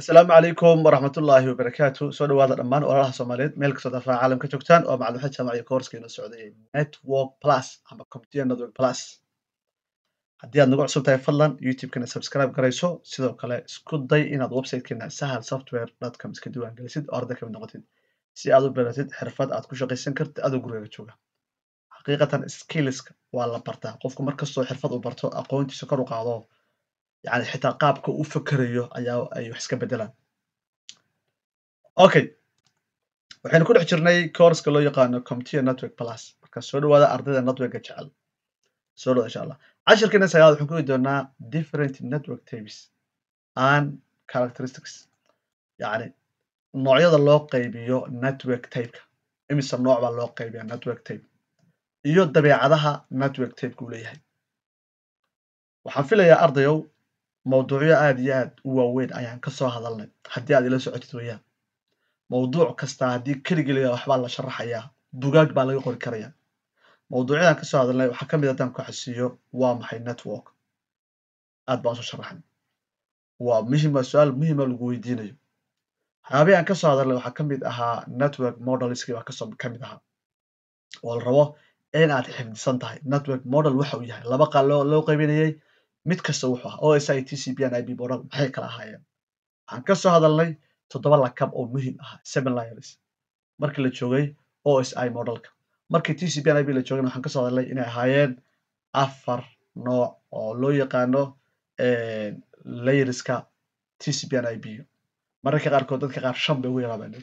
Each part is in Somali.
asalaamu calaykum waraxmatullaahi wabarakaatu soo dhawaada dhammaan walaalaha soomaaliyeed meel kastoo dafaa caalamka joogtaan oo macalin xaj jaamaciyo koorskayna socday network plus ama computer network plus haddii aad nagu cusubtahay fadlan youtube-kana subscribe garayso sidoo kale isku day inaad websitekeena sahal software dotcom iska diiwaan oo arday kamid noqotid si aad u beeratid xirfad aad ku shaqaysan karta adoo gurigaaga jooga xaqiiqatan skilliska waa la bartaa qofku markastoo xirfad u barto aqoontiisa kor u qaado يعني حتى قابك u أي أي حسك بدلا أوكي وحين okay waxaynu كورس كله jirnay courska loo yaqaano computer network plus marka soo dhawaada إن شاء الله soo dhawaada insha allah cashirkeena sagaal waxaan ku heli different network types and characteristics يعني نوعية loo qaybiyo network type إمي nooc baa loo qaybiya network type iyo عدها network type uu leeyahay waxaan filayaa ardayow mowduucyo aad iyo aad u waaweyn ayaan kasoo hadalnay haddii aad ila socotid weyaan mawduuc kasta haddii keligii layaa waxbaa la sharaxayaa bugaag baa laga qori karayaa mowduucyadan kasoo hadalnay waxaa ka mid haddaan ah kuxasiiyo waa maxay network aad baan usoo sharaxnay waa muhima ah, su-aal muhima ah lagu weydiinayo waxyaabihii aan kasoo hadalnay waxaa ka mid ahaa network modeliski baa kasoo kamid ahaa oo la rabo in aad xifdisan tahay network model waxa uu yahay laba qaal loo qeybinayay mid kasta wuxuu ahaa o s i t c b n i b boran maxay kala ahaayeen waxaan kasoo hadalnay toddoba lakab oo muhiim ahaa seven liners markii la joogay o s i modelka markii t c b n i b la joogayna waxaan kasoo hadalnay inay ahaayeen afar nooc oo loo yaqaano eh, layerska t c b n i b mararka qaarkood dadka qaar shan bay ugu yaraabaan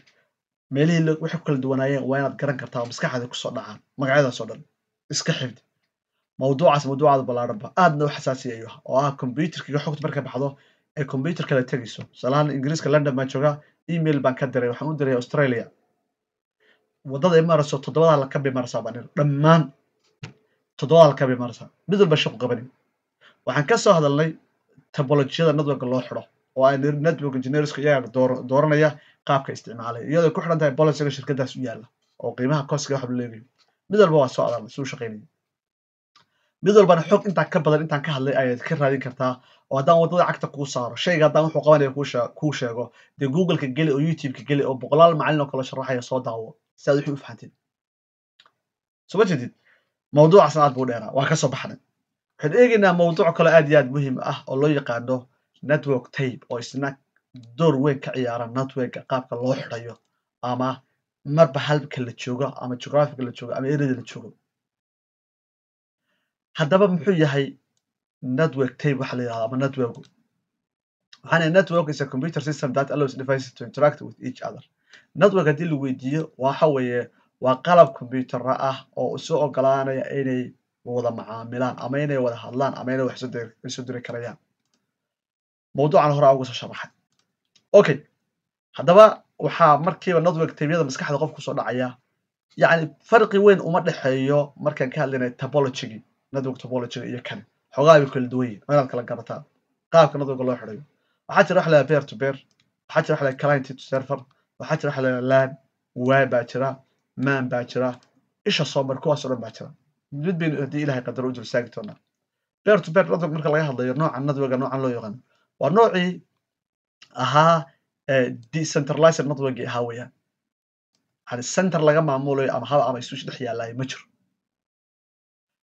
meelihii waxay ku kala duwanaayeen waa inaad garan kartaa oo maskaxaada kusoo dhacaan magacyadaasoo dhan iska xifdi mawduucaas mawduucaada ballaaranba aadna u xasaasiya ayuu ah oo ah combyuterkiga xogta marka baxdo ee combyuterka la tegayso tusaalahaan ingiriiska london baan joogaa email baan ka diray waxaan u diray australia waddada imarayso toddobadaa lakabi marsaa baan iri dhammaan toddobadaa lakabi marsaa mid walba shaqu qabanin waxaan ka hadalnay tobolojiyada networka loo xidho oo ay network engineerska iyaga dooranaya qaabka isticmaalaya iyadoo ku xidhan tahay bolisiga shirkadaas u yaalla oo qiimaha koskiga waxba leegayo mid walba waa soo adaalnay suu shaqaynaya mid walbana xog intaan ka badan intaan ka hadlay ayaad ka raadin kartaa oo haddaan waddada cagta kuu saaro shayga haddaan wuxuu qabanaya kuu sheego dee googleka geli oo youtubeka geli oo boqolaal macalin oo kale sharaxaya soo daawo si aad wixii u fahantin mawduucaasna aad buu dheeraa waa ka soo baxnay waxaan eegaynaa mawduuc kaloo aad iyo aad muhiim ah oo loo yaqaano network tape oo isna door weyn ka ciyaara networka qaabka loo xidhayo ama marba halka la joogo ama geographica la joogo ama ereyda la joogo haddaba muxuu yahay network tape waxa la yidhahda ama networku waxaan network is a computer system that allows devices to interact with each other network haddii la weydiiyo waxa weeye waa qalab combyutera ah oo isu ogolaanaya inay wada macaamilaan ama inay wada hadlaan ama inay wax isu diri karayaan mawduucan hore a soo sharaxay okay haddaba waxaa markiiba network tabyada maskaxda qof kusoo dhacaya yacni farqi weyn uma dhexeeyo markaan ka hadlaynay topologigii network topology iyo kan xogaha way kala duwan yihin inaad kala garataan qaabka networka loo xidhayo waxaa jira wax layaa beer to beer waxaa jira wax layaa client to server waxaa jira wax layaa lan waay baa jira maan baa jira isha soo mar kuwaas oo dhan baa jira mid baynu haddii ilahay qadar u dulsaagi doonaa beer to beer network marka laga hadlayo nooca networka noocan loo yaqaano waa noocii ahaa decentralized networkii ahaa weeyaan yani center laga maamulayo ama haba ama isuush dhex yaalayo ma jiro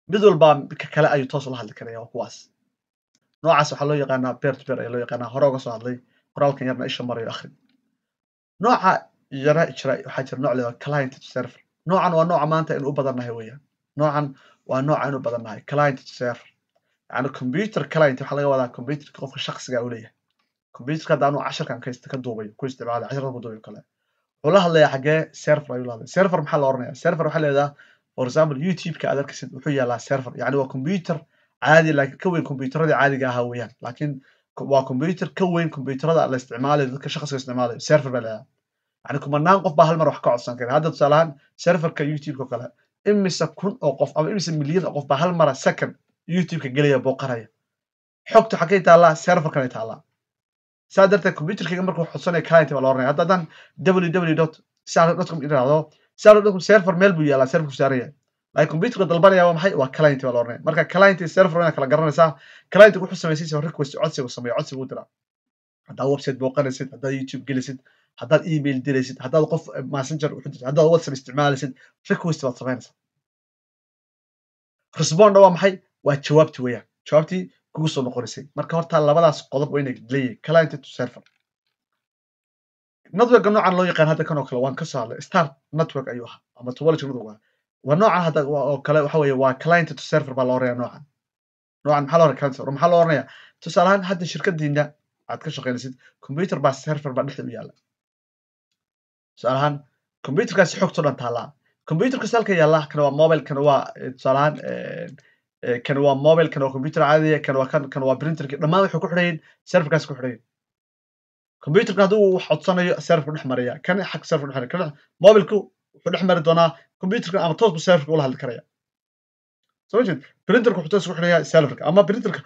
mid walba kale ayuu toos ula hadli karaya waa kuwaas noocaas waxaa loo yaqaanaa beer to beer ayaa loo yaqaanaa hore uga soo hadlay qoraalkan yarna isha marayo akhri nooca yara jira waxaa jira nooc leedaa client server noocan waa nooca maanta in u badan nahay noocan waa nooca in u client server yacni computer client waxaa laga wadaa computerka qofka shakhsiga u leeyahay computerka hadda anuu cashirkan ka duubayo ku isticmaalayo cashirkan ku duubayo kale wuxuu la hadlayaa xaggee server ayuu la hadlaya server maxaa la odhanayaa server waxaa leedaha for example youtube-ka aad arkaysid wuxuu yaalaa server yacni waa computer caadi laakiin ka weyn computeradii caadiga ahaa weeyaan laakiin waa computer ka weyn computerada la isticmaalayo dadka shaqsiga isticmaalayo server baa leedahay yacni kumanaan qof baa hal mar wax ka codsan kara hadda tusaale ahaan serverka youtube-ka kale imise kun oo qof ama imise milyan oo qof baa hal mara second youtube gelaya booqanaya xogta xagay taallaa serverkanay taallaa saa darteed computerkayga markuu codsanaya client baa la oranaya haddadan www saa.com in irahdo server meel buu yaalaa serverku saaran yahay laakiin computerka dalbanaya waa maxay waa client baa la marka client server inaad kala garanaysaa client wuxuu samaysiisa request codsigu sameeya codsigu u diraa haddaad website booqanaysid haddaad youtube gelisid haddaad email diraysid haddaad qof eh, messenger u haddaad whatsapp isticmaalaysid request baad samaynaysaa respondna waa maxay waa jawaabti weeyaan jawaabtii kugu soo noqonaysay marka horta labadaas qodob waa inay leeyihin client to server networka noocan loo yaqaan hadda kan oo kale waan kasoo hadlay start network ayuu ahaa ama topology network waa nooca hadda oo kale waxa weeye waa client to server baa la oranaya noocan noocan maxaa la oranaya client server maxaa la oranaya tusaale ahaan hadda shirkadiina aad ka shaqaynaysid computer baa server baa dhexdeed u yaala tusaale ahaan computerkaasi xogto dhan taallaa computerkaasi halka yaallaa kana waa mobile kana waa eh, tusaale ahaan eh, eh, kan waa mobile kan waa computer caadiya kan waa kan kan waa printerki dhammaan waxay ku xidhayiin serverkaasi ku xidhayiin كمبيوتر كهذا هو حطسنا سيرفر الأحمر يا يعني كان حق سيرفر الأحمر كله ما بالكو الأحمر دونا كمبيوتر كأما توس بسيرفر والله الكريا سويجن برينتر كحطس روحنا يا سيرفر أما برينتر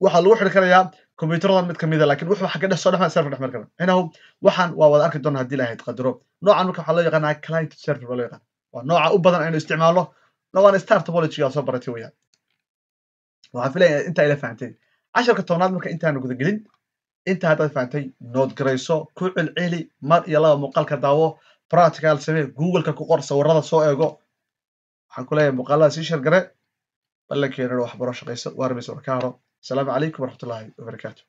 وحال روح الكريا كمبيوتر ضم متكم إذا لكن روح حق ده صار ما سيرفر الأحمر كمان هنا هو وحن وأول أكيد دونا هدي له يتقدروا نوع عنو كحلا يغنى كلاينت سيرفر ولا يغنى ونوع أبدا عنو استعماله نوع استارت بولج يا صبرتي وياه وعفلي أنت إلى فهمتي عشر كتونات ممكن أنت عنو كذا inta haddaad fahamtay nood garayso ku celceli mar iyo laba muuqaalka daawo practical samee googleka ku qor sawirada soo eego waxaan ku leeyahay muuqaalada sii shar gare bal la keenano waxbaro shaqayso waa rabay sawir asalaamu calaykum waraxmatullaahi wabarakaatu